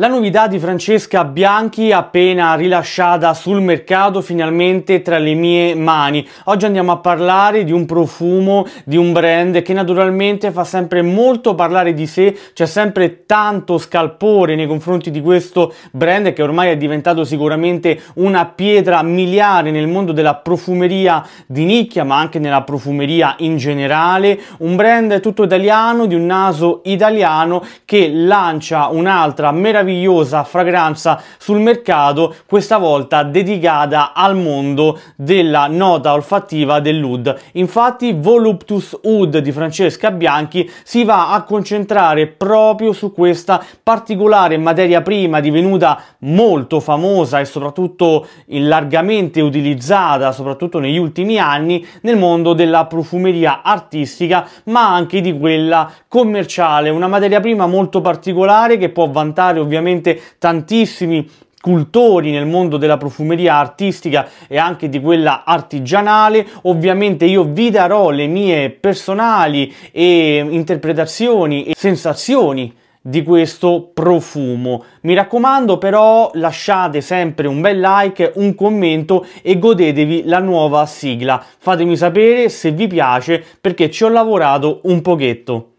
La novità di Francesca Bianchi appena rilasciata sul mercato finalmente tra le mie mani. Oggi andiamo a parlare di un profumo, di un brand che naturalmente fa sempre molto parlare di sé, c'è sempre tanto scalpore nei confronti di questo brand che ormai è diventato sicuramente una pietra miliare nel mondo della profumeria di nicchia ma anche nella profumeria in generale. Un brand tutto italiano, di un naso italiano che lancia un'altra meravigliosa meravigliosa fragranza sul mercato, questa volta dedicata al mondo della nota olfattiva dell'Oud. Infatti Voluptus Oud di Francesca Bianchi si va a concentrare proprio su questa particolare materia prima divenuta molto famosa e soprattutto largamente utilizzata, soprattutto negli ultimi anni, nel mondo della profumeria artistica, ma anche di quella commerciale, una materia prima molto particolare che può vantare ovviamente ovviamente tantissimi cultori nel mondo della profumeria artistica e anche di quella artigianale. Ovviamente io vi darò le mie personali e interpretazioni e sensazioni di questo profumo. Mi raccomando però lasciate sempre un bel like, un commento e godetevi la nuova sigla. Fatemi sapere se vi piace perché ci ho lavorato un pochetto.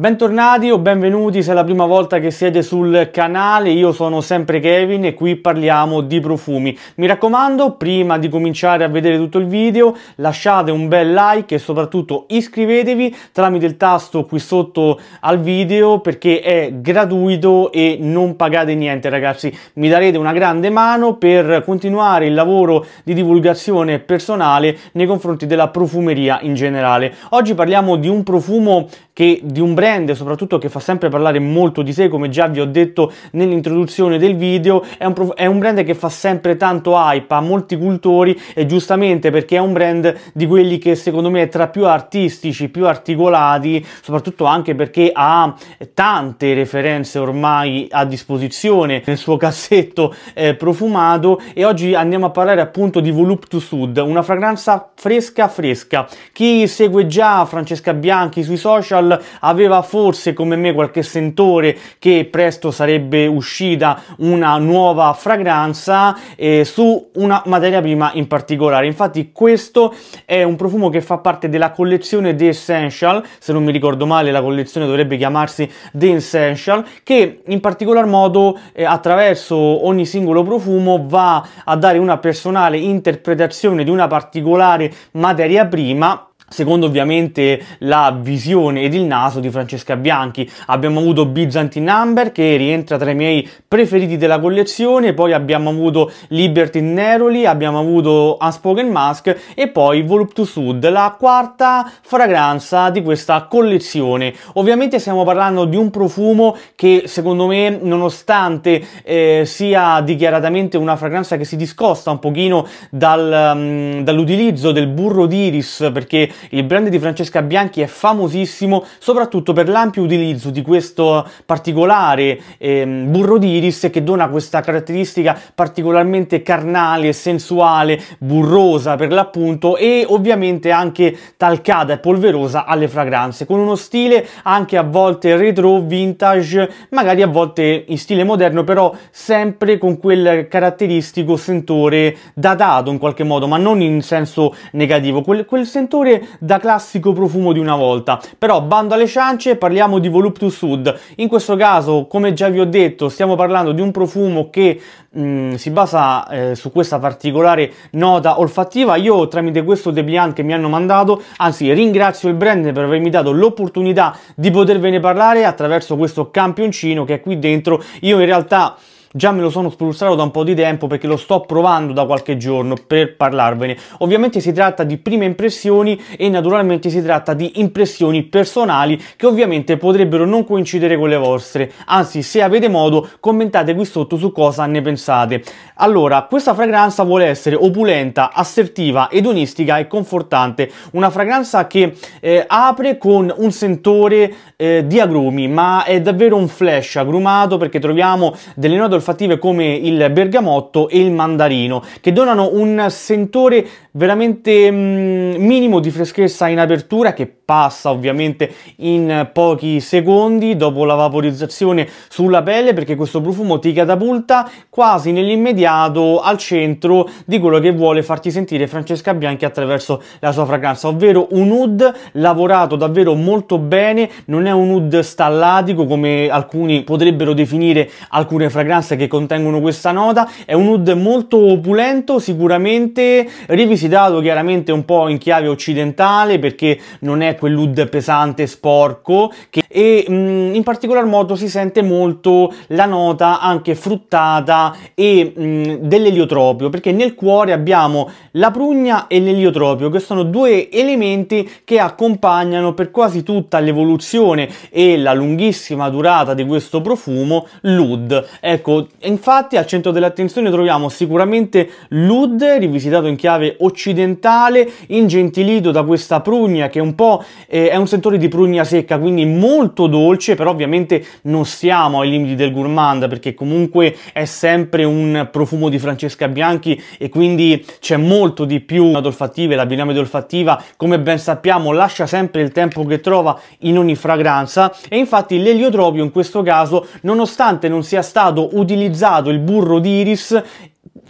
Bentornati o benvenuti se è la prima volta che siete sul canale, io sono sempre Kevin e qui parliamo di profumi. Mi raccomando, prima di cominciare a vedere tutto il video, lasciate un bel like e soprattutto iscrivetevi tramite il tasto qui sotto al video perché è gratuito e non pagate niente ragazzi. Mi darete una grande mano per continuare il lavoro di divulgazione personale nei confronti della profumeria in generale. Oggi parliamo di un profumo che di un brand soprattutto che fa sempre parlare molto di sé, come già vi ho detto nell'introduzione del video, è un, è un brand che fa sempre tanto hype, a molti cultori e giustamente perché è un brand di quelli che secondo me è tra più artistici, più articolati, soprattutto anche perché ha tante referenze ormai a disposizione nel suo cassetto eh, profumato e oggi andiamo a parlare appunto di Voluptus Sud, una fragranza fresca fresca. Chi segue già Francesca Bianchi sui social aveva forse come me qualche sentore che presto sarebbe uscita una nuova fragranza eh, su una materia prima in particolare. Infatti questo è un profumo che fa parte della collezione The Essential, se non mi ricordo male la collezione dovrebbe chiamarsi The Essential, che in particolar modo eh, attraverso ogni singolo profumo va a dare una personale interpretazione di una particolare materia prima secondo ovviamente la visione ed il naso di Francesca Bianchi. Abbiamo avuto Byzantine Number che rientra tra i miei preferiti della collezione, poi abbiamo avuto Liberty Neroli, abbiamo avuto Unspoken Mask e poi Voluptus Hood, la quarta fragranza di questa collezione. Ovviamente stiamo parlando di un profumo che secondo me nonostante eh, sia dichiaratamente una fragranza che si discosta un pochino dal, um, dall'utilizzo del burro d'iris perché il brand di Francesca Bianchi è famosissimo soprattutto per l'ampio utilizzo di questo particolare ehm, burro d'iris che dona questa caratteristica particolarmente carnale, sensuale, burrosa per l'appunto e ovviamente anche talcata e polverosa alle fragranze, con uno stile anche a volte retro, vintage, magari a volte in stile moderno, però sempre con quel caratteristico sentore datato in qualche modo, ma non in senso negativo, quel, quel sentore da classico profumo di una volta. Però bando alle ciance, parliamo di Voluptus Sud. In questo caso, come già vi ho detto, stiamo parlando di un profumo che mh, mm, si basa eh, su questa particolare nota olfattiva. Io tramite questo Debian che mi hanno mandato, anzi ringrazio il brand per avermi dato l'opportunità di potervene parlare attraverso questo campioncino che è qui dentro. Io in realtà già me lo sono spulsato da un po' di tempo perché lo sto provando da qualche giorno per parlarvene. Ovviamente si tratta di prime impressioni e naturalmente si tratta di impressioni personali che ovviamente potrebbero non coincidere con le vostre. Anzi, se avete modo, commentate qui sotto su cosa ne pensate. Allora, questa fragranza vuole essere opulenta, assertiva, edonistica e confortante. Una fragranza che eh, apre con un sentore eh, di agrumi, ma è davvero un flash agrumato perché troviamo delle note olfattive come il bergamotto e il mandarino, che donano un sentore veramente mm, minimo di freschezza in apertura che passa ovviamente in pochi secondi dopo la vaporizzazione sulla pelle perché questo profumo ti catapulta quasi nell'immediato al centro di quello che vuole farti sentire Francesca Bianchi attraverso la sua fragranza, ovvero un oud lavorato davvero molto bene, non è un oud stallatico come alcuni potrebbero definire alcune fragranze che contengono questa nota, è un oud molto opulento, sicuramente rivisitato dato chiaramente un po' in chiave occidentale perché non è quel lud pesante sporco che e mh, mm, in particolar modo si sente molto la nota anche fruttata e mm, dell'eliotropio, perché nel cuore abbiamo la prugna e l'eliotropio, che sono due elementi che accompagnano per quasi tutta l'evoluzione e la lunghissima durata di questo profumo l'ud. Ecco, infatti al centro dell'attenzione troviamo sicuramente l'ud, rivisitato in chiave occidentale, ingentilito da questa prugna che è un po' eh, è un settore di prugna secca, quindi molto molto dolce, però ovviamente non siamo ai limiti del gourmand perché comunque è sempre un profumo di Francesca Bianchi e quindi c'è molto di più ad olfattiva e la binomiade olfattiva, come ben sappiamo, lascia sempre il tempo che trova in ogni fragranza e infatti l'eliotropio in questo caso, nonostante non sia stato utilizzato il burro d'iris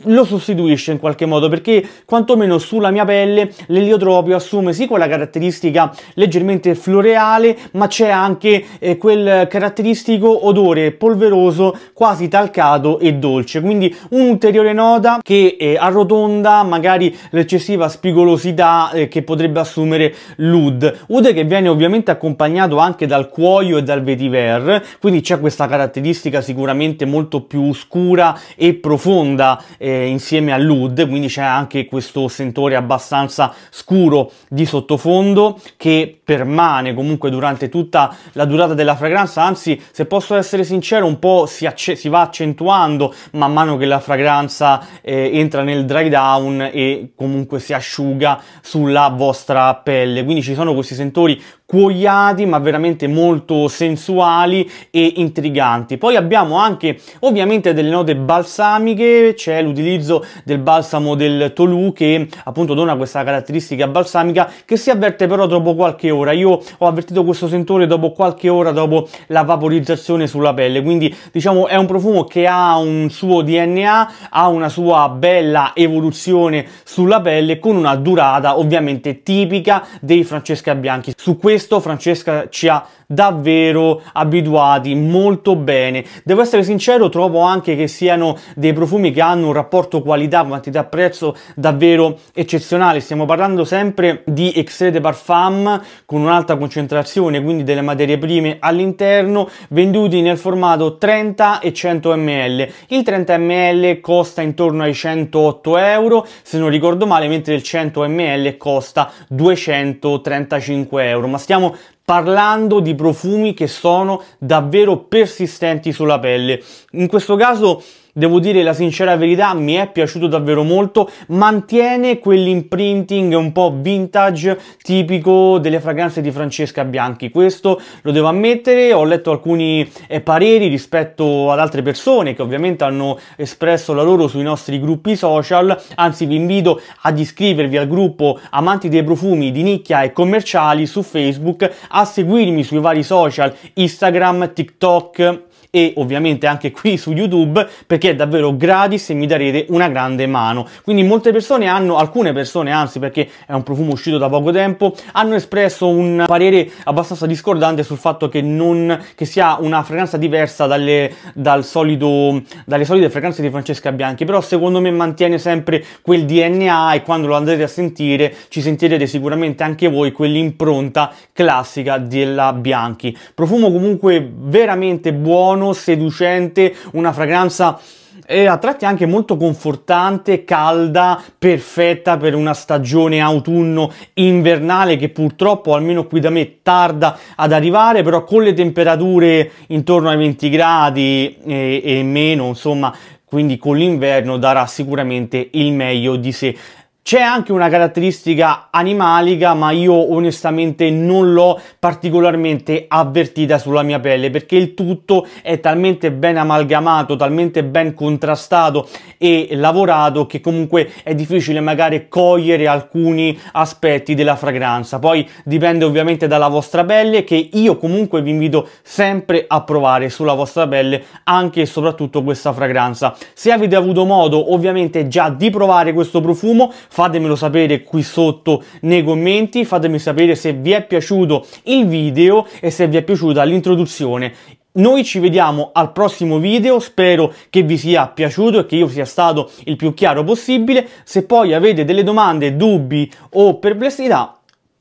lo sostituisce in qualche modo perché quantomeno sulla mia pelle l'eliotropio assume sì quella caratteristica leggermente floreale ma c'è anche eh, quel caratteristico odore polveroso quasi talcato e dolce quindi un'ulteriore nota che eh, arrotonda magari l'eccessiva spigolosità eh, che potrebbe assumere l'ud ud che viene ovviamente accompagnato anche dal cuoio e dal vetiver quindi c'è questa caratteristica sicuramente molto più scura e profonda eh, eh, insieme all'UD, quindi c'è anche questo sentore abbastanza scuro di sottofondo che permane comunque durante tutta la durata della fragranza, anzi se posso essere sincero un po' si, acce- si va accentuando man mano che la fragranza eh, entra nel dry down e comunque si asciuga sulla vostra pelle, quindi ci sono questi sentori cuoiadi ma veramente molto sensuali e intriganti. Poi abbiamo anche ovviamente delle note balsamiche, c'è l'utilizzo del balsamo del Tolu che appunto dona questa caratteristica balsamica che si avverte però dopo qualche ora. Io ho avvertito questo sentore dopo qualche ora dopo la vaporizzazione sulla pelle, quindi diciamo è un profumo che ha un suo DNA, ha una sua bella evoluzione sulla pelle con una durata ovviamente tipica dei Francesca Bianchi. Su questo questo Francesca ci ha davvero abituati molto bene. Devo essere sincero, trovo anche che siano dei profumi che hanno un rapporto qualità, quantità, prezzo davvero eccezionale. Stiamo parlando sempre di Extrait de Parfum con un'alta concentrazione, quindi delle materie prime all'interno, venduti nel formato 30 e 100 ml. Il 30 ml costa intorno ai 108 euro, se non ricordo male, mentre il 100 ml costa 235 euro. Ma stiamo parlando di profumi che sono davvero persistenti sulla pelle. In questo caso devo dire la sincera verità, mi è piaciuto davvero molto, mantiene quell'imprinting un po' vintage tipico delle fragranze di Francesca Bianchi, questo lo devo ammettere, ho letto alcuni eh, pareri rispetto ad altre persone che ovviamente hanno espresso la loro sui nostri gruppi social, anzi vi invito ad iscrivervi al gruppo Amanti dei profumi di nicchia e commerciali su Facebook, a seguirmi sui vari social Instagram, TikTok, e ovviamente anche qui su YouTube perché è davvero gratis e mi darete una grande mano. Quindi molte persone hanno, alcune persone anzi perché è un profumo uscito da poco tempo, hanno espresso un parere abbastanza discordante sul fatto che, non, che sia una fragranza diversa dalle, dal solido, dalle solite fragranze di Francesca Bianchi, però secondo me mantiene sempre quel DNA e quando lo andrete a sentire ci sentirete sicuramente anche voi quell'impronta classica della Bianchi. Profumo comunque veramente buono buono, seducente, una fragranza e eh, a tratti anche molto confortante, calda, perfetta per una stagione autunno-invernale che purtroppo almeno qui da me tarda ad arrivare, però con le temperature intorno ai 20 gradi e, eh, e meno, insomma, quindi con l'inverno darà sicuramente il meglio di sé. C'è anche una caratteristica animalica, ma io onestamente non l'ho particolarmente avvertita sulla mia pelle perché il tutto è talmente ben amalgamato, talmente ben contrastato e lavorato che comunque è difficile magari cogliere alcuni aspetti della fragranza. Poi dipende ovviamente dalla vostra pelle che io comunque vi invito sempre a provare sulla vostra pelle anche e soprattutto questa fragranza. Se avete avuto modo ovviamente già di provare questo profumo fatemelo sapere qui sotto nei commenti, fatemi sapere se vi è piaciuto il video e se vi è piaciuta l'introduzione. Noi ci vediamo al prossimo video, spero che vi sia piaciuto e che io sia stato il più chiaro possibile. Se poi avete delle domande, dubbi o perplessità,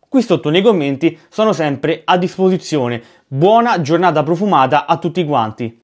qui sotto nei commenti sono sempre a disposizione. Buona giornata profumata a tutti quanti.